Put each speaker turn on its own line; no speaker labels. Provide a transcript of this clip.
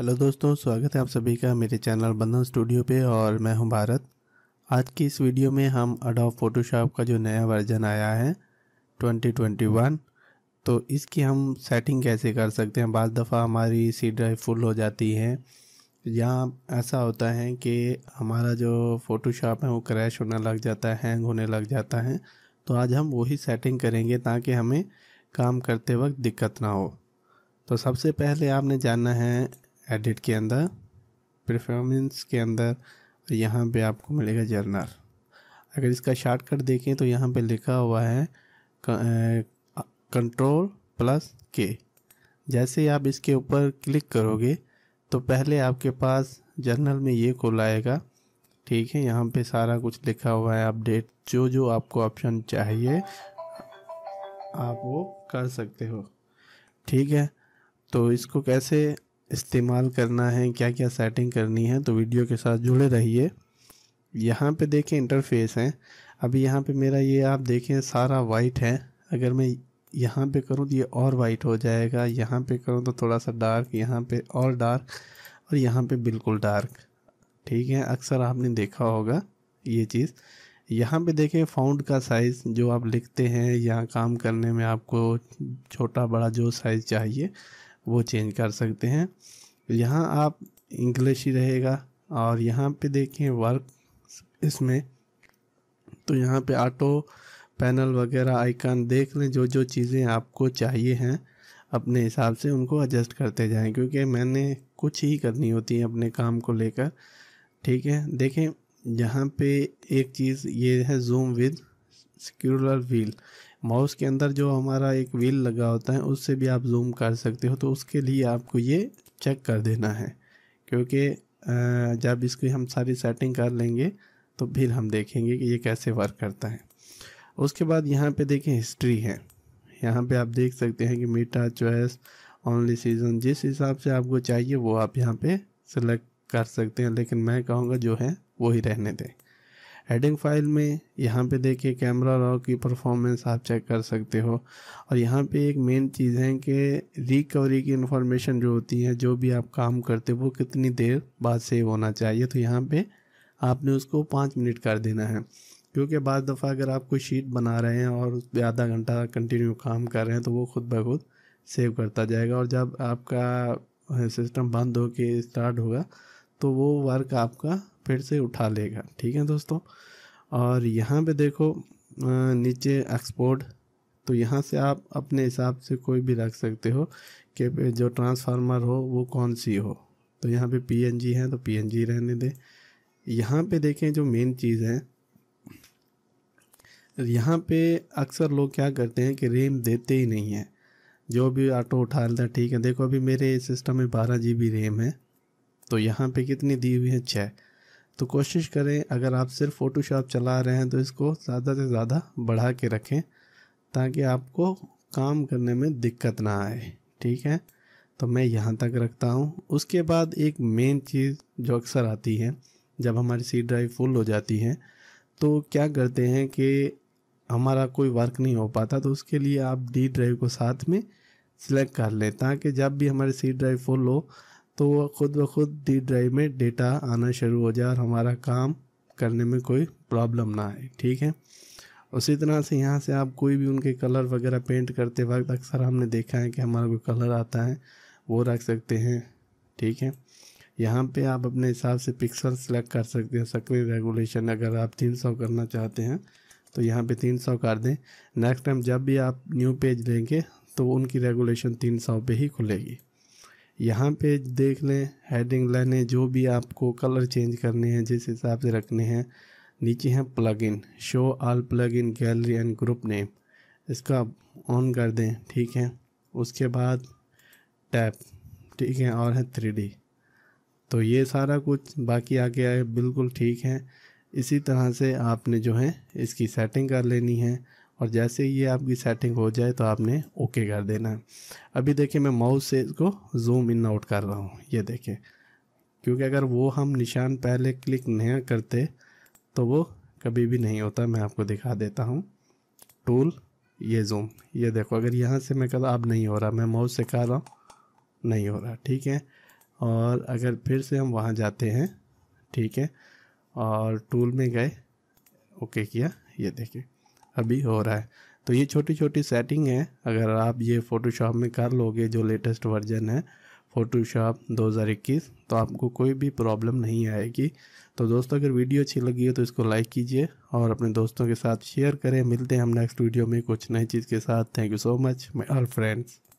hello दोस्तों स्वागत है आप सभी का मेरे चैनल बंधन स्टूडियो पे और मैं हूं भारत आज की इस वीडियो में हम अडोब फोटोशॉप का जो नया वर्जन आया है 2021 तो इसकी हम सेटिंग कैसे कर सकते हैं बार दफ़ा हमारी सी ड्राइव फुल हो जाती है या ऐसा होता है कि हमारा जो फ़ोटोशॉप है वो क्रैश होने लग जाता है हैंग होने लग जाता है तो आज हम वही सेटिंग करेंगे ताकि हमें काम करते वक्त दिक्कत ना हो तो सबसे पहले आपने जानना है एडिट के अंदर परफॉर्मेंस के अंदर और यहाँ पे आपको मिलेगा जर्नल अगर इसका शॉर्टकट देखें तो यहाँ पे लिखा हुआ है कंट्रोल प्लस के जैसे आप इसके ऊपर क्लिक करोगे तो पहले आपके पास जर्नल में ये कॉल आएगा ठीक है यहाँ पे सारा कुछ लिखा हुआ है अपडेट जो जो आपको ऑप्शन चाहिए आप वो कर सकते हो ठीक है तो इसको कैसे इस्तेमाल करना है क्या क्या सेटिंग करनी है तो वीडियो के साथ जुड़े रहिए यहाँ पे देखें इंटरफेस है अभी यहाँ पे मेरा ये आप देखें सारा वाइट है अगर मैं यहाँ पे करूँ तो ये और वाइट हो जाएगा यहाँ पे करूँ तो थोड़ा सा डार्क यहाँ पे और डार्क और यहाँ पे बिल्कुल डार्क ठीक है अक्सर आपने देखा होगा ये चीज़ यहाँ पे देखें फ़ाउंड का साइज़ जो आप लिखते हैं या काम करने में आपको छोटा बड़ा जो साइज़ चाहिए वो चेंज कर सकते हैं यहाँ आप इंग्लिश ही रहेगा और यहाँ पे देखें वर्क इसमें तो यहाँ पे ऑटो पैनल वगैरह आइकन देख लें जो जो चीज़ें आपको चाहिए हैं अपने हिसाब से उनको एडजस्ट करते जाएं क्योंकि मैंने कुछ ही करनी होती है अपने काम को लेकर ठीक है देखें यहाँ पे एक चीज़ ये है zoom with circular wheel mouse के अंदर जो हमारा एक व्हील लगा होता है उससे भी आप जूम कर सकते हो तो उसके लिए आपको ये चेक कर देना है क्योंकि जब इसकी हम सारी सेटिंग कर लेंगे तो फिर हम देखेंगे कि ये कैसे वर्क करता है उसके बाद यहाँ पे देखें हिस्ट्री है यहाँ पे आप देख सकते हैं कि मीटा चॉइस ओनली सीज़न जिस हिसाब से आपको चाहिए वो आप यहाँ पे सेलेक्ट कर सकते हैं लेकिन मैं कहूँगा जो है वही रहने दें हेडिंग फाइल में यहाँ पे देखिए कैमरा रॉ की परफॉर्मेंस आप चेक कर सकते हो और यहाँ पे एक मेन चीज़ है कि रिकवरी की इन्फॉर्मेशन जो होती है जो भी आप काम करते हो वो कितनी देर बाद सेव होना चाहिए तो यहाँ पे आपने उसको पाँच मिनट कर देना है क्योंकि बार दफ़ा अगर आप कोई शीट बना रहे हैं और उस पर आधा घंटा कंटिन्यू काम कर रहे हैं तो वो खुद ब खुद सेव करता जाएगा और जब आपका सिस्टम बंद हो के स्टार्ट होगा तो वो वर्क आपका फिर से उठा लेगा ठीक है दोस्तों और यहाँ पे देखो नीचे एक्सपोर्ट तो यहाँ से आप अपने हिसाब से कोई भी रख सकते हो कि जो ट्रांसफार्मर हो वो कौन सी हो तो यहाँ पे पीएनजी है तो पीएनजी रहने दें यहाँ पे देखें जो मेन चीज़ है यहाँ पे अक्सर लोग क्या करते हैं कि रेम देते ही नहीं है जो भी ऑटो उठा लेता है ठीक है देखो अभी मेरे सिस्टम में बारह जी रैम है तो यहाँ पे कितनी दी हुई है छः तो कोशिश करें अगर आप सिर्फ फ़ोटोशॉप चला रहे हैं तो इसको ज़्यादा से ज़्यादा बढ़ा के रखें ताकि आपको काम करने में दिक्कत ना आए ठीक है तो मैं यहाँ तक रखता हूँ उसके बाद एक मेन चीज़ जो अक्सर आती है जब हमारी सी ड्राइव फुल हो जाती है तो क्या करते हैं कि हमारा कोई वर्क नहीं हो पाता तो उसके लिए आप डी ड्राइव को साथ में सिलेक्ट कर लें ताकि जब भी हमारी सी ड्राइव फुल हो तो वह खुद ब खुद डी ड्राइव में डेटा आना शुरू हो जाए और हमारा काम करने में कोई प्रॉब्लम ना आए ठीक है उसी तरह से यहाँ से आप कोई भी उनके कलर वगैरह पेंट करते वक्त अक्सर हमने देखा है कि हमारा कोई कलर आता है वो रख सकते हैं ठीक है यहाँ पे आप अपने हिसाब से पिक्सल सेलेक्ट कर सकते हैं सक्रिय रेगुलेशन अगर आप 300 करना चाहते हैं तो यहाँ पे 300 कर दें नेक्स्ट टाइम जब भी आप न्यू पेज लेंगे तो उनकी रेगुलेशन 300 पे ही खुलेगी यहाँ पे देख लें हेडिंग लाइने जो भी आपको कलर चेंज करने हैं जिस हिसाब से रखने हैं नीचे हैं plugin show all plugin gallery and group name इसका ऑन कर दें ठीक है उसके बाद टैप ठीक है और है थ्री तो ये सारा कुछ बाकी आगे आए बिल्कुल ठीक है इसी तरह से आपने जो है इसकी सेटिंग कर लेनी है और जैसे ही ये आपकी सेटिंग हो जाए तो आपने ओके कर देना है अभी देखिए मैं माउस से इसको जूम इन आउट कर रहा हूँ ये देखें क्योंकि अगर वो हम निशान पहले क्लिक नहीं करते तो वो कभी भी नहीं होता मैं आपको दिखा देता हूँ टूल ये जूम ये देखो अगर यहाँ से मैं कहता अब नहीं हो रहा मैं माउस से कर रहा हूँ नहीं हो रहा ठीक है और अगर फिर से हम वहाँ जाते हैं ठीक है और टूल में गए ओके किया ये देखें अभी हो रहा है तो ये छोटी छोटी सेटिंग है अगर आप ये फ़ोटोशॉप में कर लोगे जो लेटेस्ट वर्जन है फ़ोटोशॉप 2021 तो आपको कोई भी प्रॉब्लम नहीं आएगी तो दोस्तों अगर वीडियो अच्छी लगी है तो इसको लाइक कीजिए और अपने दोस्तों के साथ शेयर करें मिलते हैं हम नेक्स्ट वीडियो में कुछ नई चीज़ के साथ thank you so much my all friends